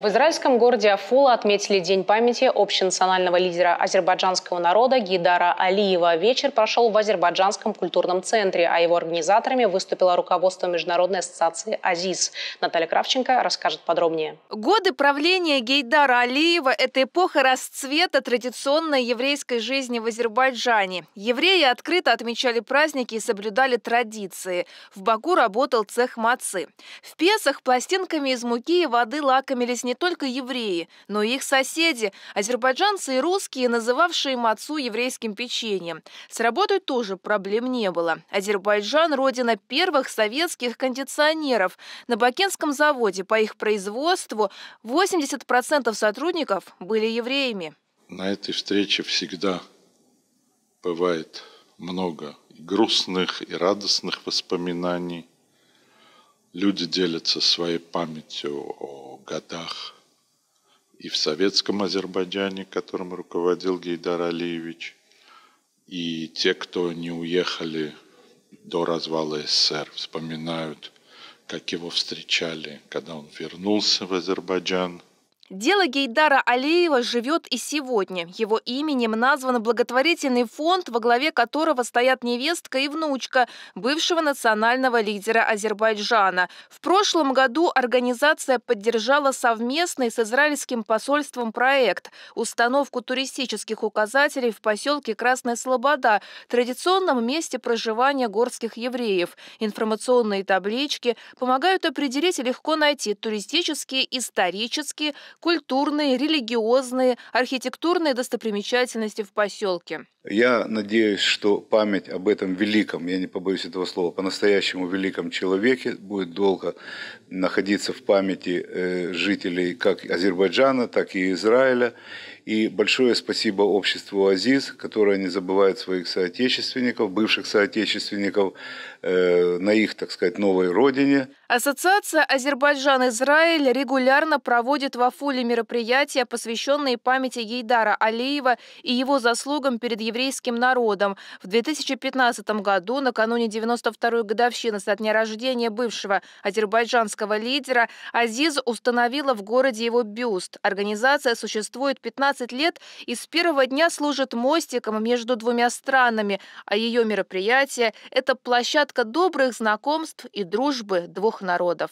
В израильском городе Афула отметили День памяти общенационального лидера азербайджанского народа Гидара Алиева. Вечер прошел в Азербайджанском культурном центре, а его организаторами выступило руководство Международной ассоциации АЗИС. Наталья Кравченко расскажет подробнее. Годы правления Гейдара Алиева – это эпоха расцвета традиционной еврейской жизни в Азербайджане. Евреи открыто отмечали праздники и соблюдали традиции. В Баку работал цех мацы. В Песах пластинками из муки и воды лакомились не только евреи, но и их соседи, азербайджанцы и русские, называвшие мацу еврейским печеньем. С работой тоже проблем не было. Азербайджан – родина первых советских кондиционеров. На Бакинском заводе по их производству 80% сотрудников были евреями. На этой встрече всегда бывает много и грустных, и радостных воспоминаний. Люди делятся своей памятью о годах и в советском Азербайджане, которым руководил Гейдар Алиевич, и те, кто не уехали до развала СССР, вспоминают, как его встречали, когда он вернулся в Азербайджан – Дело Гейдара Алиева живет и сегодня. Его именем назван благотворительный фонд, во главе которого стоят невестка и внучка бывшего национального лидера Азербайджана. В прошлом году организация поддержала совместный с израильским посольством проект «Установку туристических указателей в поселке Красная Слобода, традиционном месте проживания горских евреев. Информационные таблички помогают определить и легко найти туристические, исторические, культурные, религиозные, архитектурные достопримечательности в поселке. Я надеюсь, что память об этом великом, я не побоюсь этого слова, по-настоящему великом человеке будет долго находиться в памяти э, жителей как Азербайджана, так и Израиля. И большое спасибо обществу «Азиз», которое не забывает своих соотечественников, бывших соотечественников э, на их, так сказать, новой родине. Ассоциация «Азербайджан-Израиль» регулярно проводит в Афуле мероприятия, посвященные памяти Ейдара Алиева и его заслугам перед еврейским народом. В 2015 году, накануне 92-й годовщины со дня рождения бывшего азербайджанского лидера, «Азиз» установила в городе его бюст. Организация существует 15 20 лет и с первого дня служит мостиком между двумя странами, а ее мероприятие — это площадка добрых знакомств и дружбы двух народов.